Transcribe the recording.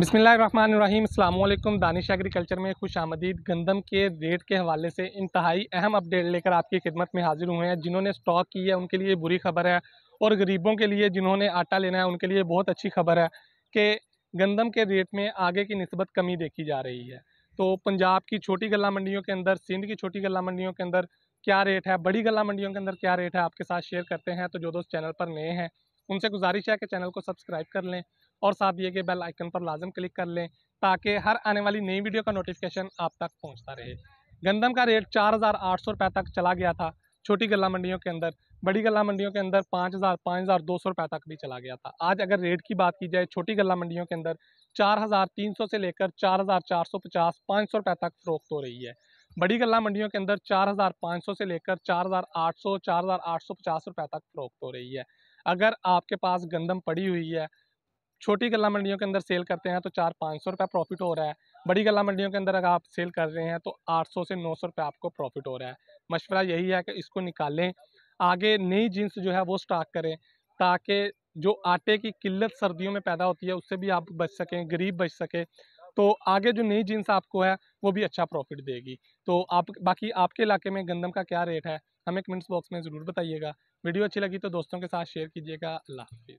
बसमिलीम अल्लाम दानिश एग्रीकल्चर में खुश आमदीद गंदम के रेट के हवाले से इंतहाई अहम अपडेट लेकर आपकी खिदमत में हाजिर हुए हैं जिन्होंने स्टॉक की है उनके लिए बुरी खबर है और गरीबों के लिए जिन्होंने आटा लेना है उनके लिए बहुत अच्छी खबर है कि गंदम के रेट में आगे की नस्बत कमी देखी जा रही है तो पंजाब की छोटी गला मंडियों के अंदर सिंध की छोटी गला मंडियों के अंदर क्या रेट है बड़ी गला मंडियों के अंदर क्या रेट है आपके साथ शेयर करते हैं तो जो दोस्त चैनल पर नए हैं उनसे गुजारिश है कि चैनल को सब्सक्राइब कर लें और साथ दिए गए बेल आइकन पर लाजम क्लिक कर लें ताकि हर आने वाली नई वीडियो का नोटिफिकेशन आप तक पहुँचता रहे गंदम का रेट चार हज़ार आठ सौ रुपये तक चला गया था छोटी गला मंडियों के अंदर बड़ी गला मंडियों के अंदर पाँच हज़ार पाँच हज़ार दो सौ रुपये तक भी चला गया था आज अगर रेट की बात की जाए छोटी गला मंडियों के अंदर चार हज़ार तीन सौ से लेकर चार हज़ार चार सौ पचास पाँच सौ रुपये तक फरोख्त हो रही है बड़ी गला मंडियों के अंदर चार हज़ार पाँच सौ से लेकर चार हज़ार आठ सौ चार हज़ार आठ सौ पचास रुपये तक फरोख्त हो रही है अगर आपके पास गंदम पड़ी हुई है छोटी गला मंडियों के अंदर सेल करते हैं तो चार पाँच सौ रुपये प्रॉफिट हो रहा है बड़ी गला मंडियों के अंदर अगर आप सेल कर रहे हैं तो आठ सौ से नौ सौ रुपये आपको प्रॉफिट हो रहा है मशवरा यही है कि इसको निकालें आगे नई जीन्स जो है वो स्टॉक करें ताकि जो आटे की किल्लत सर्दियों में पैदा होती है उससे भी आप बच सकें गरीब बच सके तो आगे जो नई जीन्स आपको है वो भी अच्छा प्रॉफिट देगी तो आप बाकी आपके इलाके में गंदम का क्या रेट है हमें कमेंट्स बॉक्स में ज़रूर बताइएगा वीडियो अच्छी लगी तो दोस्तों के साथ शेयर कीजिएगा अल्लाह हाफिज़